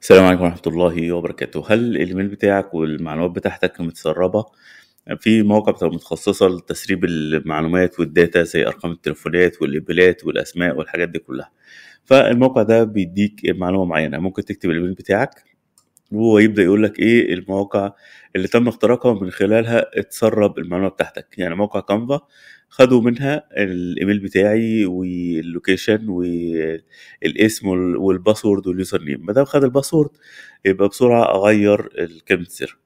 السلام عليكم ورحمة الله وبركاته هل الايميل بتاعك والمعلومات بتاعتك متسربة في مواقع بتبقى متخصصة لتسريب المعلومات والداتا زي أرقام التليفونات والإيميلات والأسماء والحاجات دي كلها فالموقع ده بيديك معلومة معينة ممكن تكتب الايميل بتاعك وهو يبدا يقول لك ايه المواقع اللي تم اختراقها ومن خلالها اتسرب المعلومه بتاعتك يعني موقع كانفا خدوا منها الايميل بتاعي واللوكيشن والاسم والباسورد واليوزر نيم ما دام خد الباسورد يبقى بسرعه اغير كلمه السر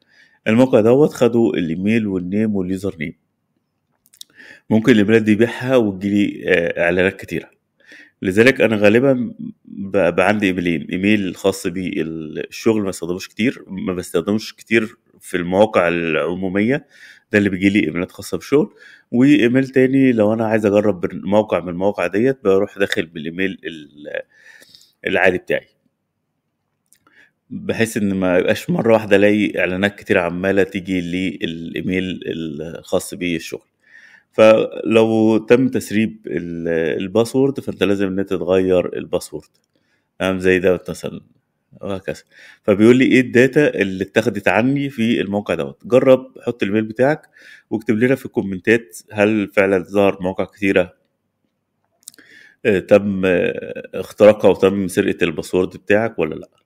الموقع دوت خدوا الايميل والنيم واليوزر نيم ممكن الايميلات دي يبيعها وتجيلي آه، اعلانات كتيره لذلك انا غالبا بقى عندي ايميلين ايميل بي بالشغل ما بستخدموش كتير ما بستخدموش كتير في المواقع العموميه ده اللي بيجي لي ايميلات خاصه بالشغل وايميل تاني لو انا عايز اجرب موقع من المواقع ديت بروح داخل بالايميل العادي بتاعي بحيث ان ما يبقاش مره واحده الاقي اعلانات كتير عماله تيجي لي الايميل الخاص بالشغل فلو تم تسريب الباسورد فانت لازم ان انت تغير الباسورد قام زي ده مثلا وهكذا فبيقول لي ايه الداتا اللي اتاخدت عني في الموقع دوت جرب حط الميل بتاعك واكتب لنا في الكومنتات هل فعلا ظهر مواقع كتيره آه، تم آه، اختراقها وتم سرقه الباسورد بتاعك ولا لا